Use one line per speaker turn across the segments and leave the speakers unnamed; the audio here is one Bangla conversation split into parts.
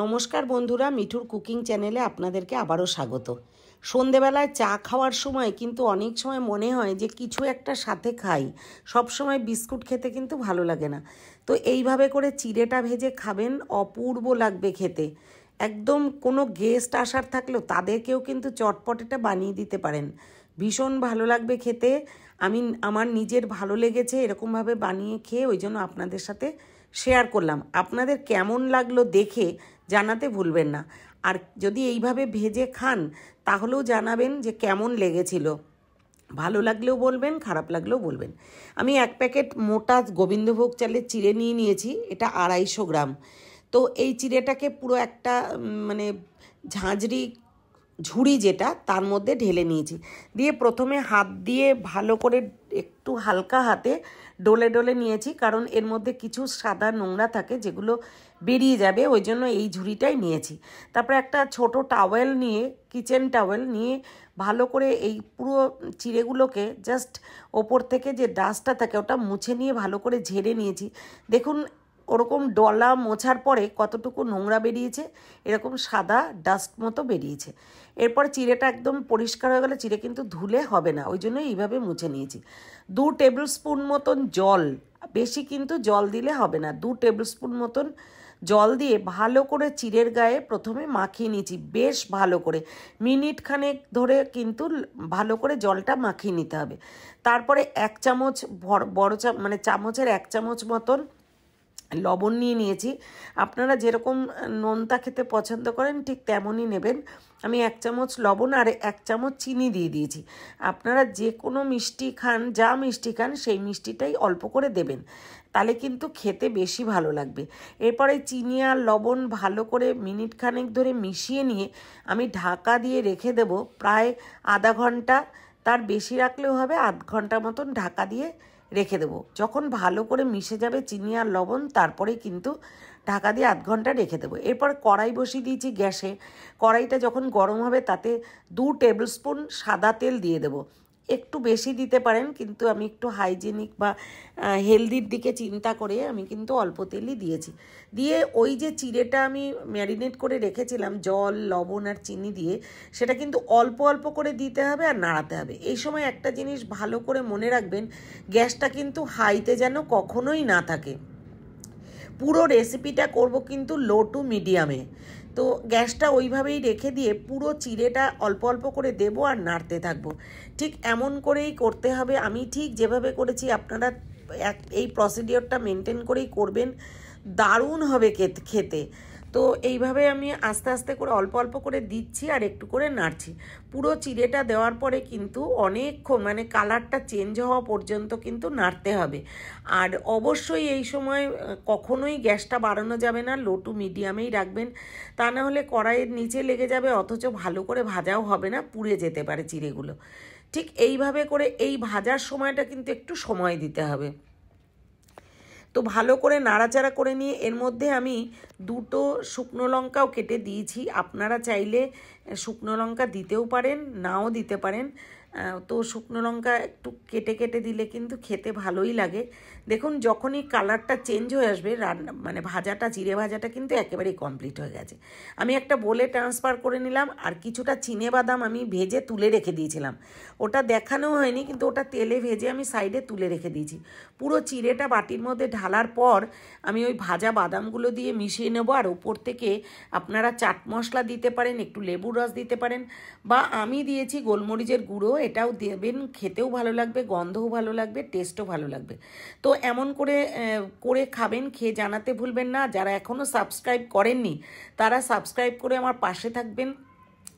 নমস্কার বন্ধুরা মিঠুর কুকিং চ্যানেলে আপনাদেরকে আবারও স্বাগত সন্ধেবেলায় চা খাওয়ার সময় কিন্তু অনেক সময় মনে হয় যে কিছু একটা সাথে খাই সব সময় বিস্কুট খেতে কিন্তু ভালো লাগে না তো এইভাবে করে চিড়েটা ভেজে খাবেন অপূর্ব লাগবে খেতে একদম কোনো গেস্ট আসার থাকলেও তাদেরকেও কিন্তু চটপটেটা বানিয়ে দিতে পারেন ভীষণ ভালো লাগবে খেতে আমি আমার নিজের ভালো লেগেছে এরকমভাবে বানিয়ে খেয়ে ওই জন্য আপনাদের সাথে শেয়ার করলাম আপনাদের কেমন লাগলো দেখে জানাতে ভুলবেন না আর যদি এইভাবে ভেজে খান তাহলেও জানাবেন যে কেমন লেগেছিল ভালো লাগলেও বলবেন খারাপ লাগলেও বলবেন আমি এক প্যাকেট মোটা গোবিন্দভোগ চালের চিড়ে নিয়ে নিয়েছি এটা আড়াইশো গ্রাম তো এই চিড়েটাকে পুরো একটা মানে ঝাঁঝরি ঝুড়ি যেটা তার মধ্যে ঢেলে নিয়েছি দিয়ে প্রথমে হাত দিয়ে ভালো করে একটু হালকা হাতে ডলে ডলে নিয়েছি কারণ এর মধ্যে কিছু সাদা নোংরা থাকে যেগুলো বেরিয়ে যাবে ওই জন্য এই ঝুড়িটাই নিয়েছি তারপরে একটা ছোট টাওয়েল নিয়ে কিচেন টাওয়েল নিয়ে ভালো করে এই পুরো চিড়েগুলোকে জাস্ট ওপর থেকে যে ডাস্টটা থাকে ওটা মুছে নিয়ে ভালো করে ঝেড়ে নিয়েছি দেখুন ওরকম ডলা মোছার পরে কতটুকু নোংরা বেরিয়েছে এরকম সাদা ডাস্ট মতো বেরিয়েছে এরপর চিড়েটা একদম পরিষ্কার হয়ে গেলে চিড়ে কিন্তু ধুলে হবে না ওই জন্য এইভাবে মুছে নিয়েছি দু টেবিল স্পুন মতন জল বেশি কিন্তু জল দিলে হবে না দু টেবিল স্পুন মতন জল দিয়ে ভালো করে চিড়ের গায়ে প্রথমে মাখিয়ে নিয়েছি বেশ ভালো করে মিনিট খানেক ধরে কিন্তু ভালো করে জলটা মাখিয়ে নিতে হবে তারপরে এক চামচ বড় চামচ মানে চামচের এক চামচ মতন লবণ নিয়ে নিয়েছি আপনারা যেরকম নোনতা খেতে পছন্দ করেন ঠিক তেমনই নেবেন আমি এক চামচ লবণ আর এক চামচ চিনি দিয়ে দিয়েছি আপনারা যে কোনো মিষ্টি খান যা মিষ্টি খান সেই মিষ্টিটাই অল্প করে দেবেন তাহলে কিন্তু খেতে বেশি ভালো লাগবে এরপরে চিনি আর লবণ ভালো করে মিনিট খানেক ধরে মিশিয়ে নিয়ে আমি ঢাকা দিয়ে রেখে দেব প্রায় আধা ঘন্টা তার বেশি রাখলেও হবে আধ ঘন্টা মতন ঢাকা দিয়ে রেখে দেবো যখন ভালো করে মিশে যাবে চিনি আর লবণ তারপরে কিন্তু ঢাকা দিয়ে আধ ঘন্টা রেখে দেবো এরপর কড়াই বসিয়ে দিয়েছি গ্যাসে কড়াইটা যখন গরম হবে তাতে দু টেবিল স্পুন সাদা তেল দিয়ে দেবো একটু বেশি দিতে পারেন কিন্তু আমি একটু হাইজেনিক বা হেলদির দিকে চিন্তা করে আমি কিন্তু অল্প তেলই দিয়েছি দিয়ে ওই যে চিড়েটা আমি ম্যারিনেট করে রেখেছিলাম জল লবণ আর চিনি দিয়ে সেটা কিন্তু অল্প অল্প করে দিতে হবে আর নাড়াতে হবে এই সময় একটা জিনিস ভালো করে মনে রাখবেন গ্যাসটা কিন্তু হাইতে যেন কখনোই না থাকে পুরো রেসিপিটা করব কিন্তু লো টু মিডিয়ামে তো গ্যাসটা ওইভাবেই রেখে দিয়ে পুরো চিড়েটা অল্প অল্প করে দেব আর নাড়তে থাকবো ঠিক এমন করেই করতে হবে আমি ঠিক যেভাবে করেছি আপনারা এই প্রসিডিওরটা মেনটেন করেই করবেন দারুণ হবে খেতে তো এইভাবে আমি আস্তে আস্তে করে অল্প অল্প করে দিচ্ছি আর একটু করে নাড়ছি পুরো চিড়েটা দেওয়ার পরে কিন্তু অনেকক্ষণ মানে কালারটা চেঞ্জ হওয়া পর্যন্ত কিন্তু নাড়তে হবে আর অবশ্যই এই সময় কখনোই গ্যাসটা বাড়ানো যাবে না লো টু মিডিয়ামেই রাখবেন তা না হলে কড়াইয়ের নিচে লেগে যাবে অথচ ভালো করে ভাজাও হবে না পুড়ে যেতে পারে চিড়েগুলো ঠিক এইভাবে করে এই ভাজার সময়টা কিন্তু একটু সময় দিতে হবে তো ভালো করে নাড়াচাড়া করে নিয়ে এর মধ্যে আমি দুটো শুকনো লঙ্কাও কেটে দিয়েছি আপনারা চাইলে শুকনো লঙ্কা দিতেও পারেন নাও দিতে পারেন তো শুকনো লঙ্কা একটু কেটে কেটে দিলে কিন্তু খেতে ভালোই লাগে দেখুন যখনই কালারটা চেঞ্জ হয়ে আসবে রান্না মানে ভাজাটা জিরে ভাজাটা কিন্তু একেবারেই কমপ্লিট হয়ে গেছে আমি একটা বলে ট্রান্সফার করে নিলাম আর কিছুটা চিনে বাদাম আমি ভেজে তুলে রেখে দিয়েছিলাম ওটা দেখানো হয়নি কিন্তু ওটা তেলে ভেজে আমি সাইডে তুলে রেখে দিয়েছি পুরো চিড়েটা বাটির মধ্যে ঢালার পর আমি ওই ভাজা বাদামগুলো দিয়ে মিশিয়ে নেব আর ওপর থেকে আপনারা চাট মশলা দিতে পারেন একটু লেবুর রস দিতে পারেন বা আমি দিয়েছি গোলমরিচের গুঁড়ো এটাও দেবেন খেতেও ভালো লাগবে গন্ধও ভালো লাগবে টেস্টও ভালো লাগবে তো এমন করে করে খাবেন খেয়ে জানাতে ভুলবেন না যারা এখনও সাবস্ক্রাইব করেননি তারা সাবস্ক্রাইব করে আমার পাশে থাকবেন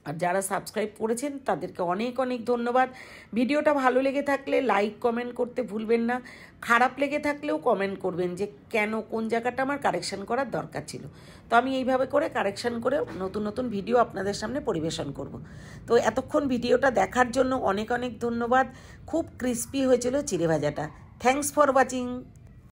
আর যারা সাবস্ক্রাইব করেছেন তাদেরকে অনেক অনেক ধন্যবাদ ভিডিওটা ভালো লেগে থাকলে লাইক কমেন্ট করতে ভুলবেন না খারাপ লেগে থাকলেও কমেন্ট করবেন যে কেন কোন জায়গাটা আমার কারেকশান করার দরকার ছিল তো আমি এইভাবে করে কারেকশান করে নতুন নতুন ভিডিও আপনাদের সামনে পরিবেশন করব। তো এতক্ষণ ভিডিওটা দেখার জন্য অনেক অনেক ধন্যবাদ খুব ক্রিস্পি হয়েছিল চিড়ে ভাজাটা থ্যাংকস ফর ওয়াচিং